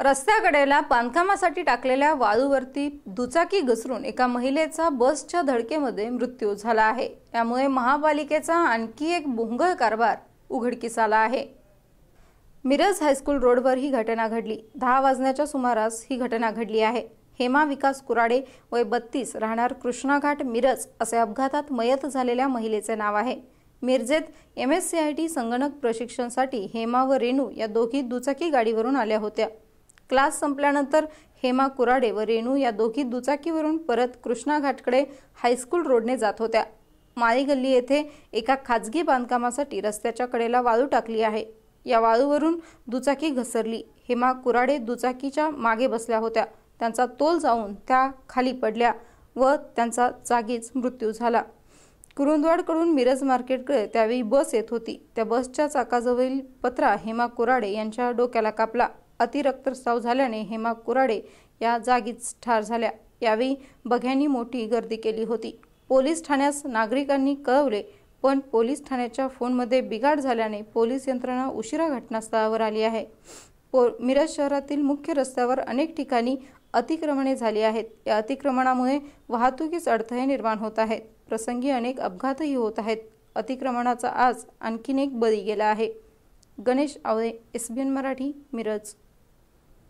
रस्त्याकडेला बांधकामासाठी टाकलेल्या वाळूवरती दुचाकी घसरून एका महिलेचा बसच्या धडकेमध्ये मृत्यू झाला आहे त्यामुळे महापालिकेचा आणखी एक भोंगळ कारभार उघडकीस आला आहे मिरज हायस्कूल रोडवर ही घटना घडली दहा वाजण्याच्या सुमारास ही घटना घडली आहे हेमा विकास कुराडे वय बत्तीस राहणार कृष्णाघाट मिरज असे अपघातात मयत झालेल्या महिलेचे नाव आहे मिरजेत M S C I T संगणक प्रशिक्षणसाठी हेमा व रेणू या दोघी दुचाकी गाडीवरून आल्या होत्या क्लास संपल्यानंतर हेमा कुराडे व रेणू या दोघी दुचाकीवरून परत कृष्णा घाटकडे हायस्कूल रोडने जात होत्या माळीगल्ली येथे एका खाजगी बांधकामासाठी रस्त्याच्या कडेला वाळू टाकली आहे या वाळूवरून दुचाकी घसरली हेमा कुराडे दुचाकीच्या मागे बसल्या होत्या त्यांचा तोल जाऊन त्या खाली पडल्या व त्यांचा जागीच मृत्यू झाला कुरुंदवाडकडून मिरज मार्केटकडे त्यावेळी बस येत होती त्या बसच्या चाकाजवळील पत्रा हेमा कुराडे यांच्या डोक्याला कापला अतिरक्तस्राव झाल्याने हेमा कुराडे या जागीच ठार झाल्या यावेळी बघ्यांनी मोठी गर्दी केली होती पोलीस ठाण्यास नागरिकांनी कळवले पण पोलीस ठाण्याच्या फोनमध्ये बिघाड झाल्याने पोलीस यंत्रणा उशिरा घटनास्थळावर आली आहे पो मिरज शहरातील मुख्य रस्त्यावर अनेक ठिकाणी अतिक्रमणे झाली आहेत या अतिक्रमणामुळे वाहतुकीस अडथळे निर्माण होत आहेत प्रसंगी अनेक अपघातही होत आहेत अतिक्रमणाचा आज आणखीन एक बळी गेला आहे Ganesh Awale S B N Marathi Miraj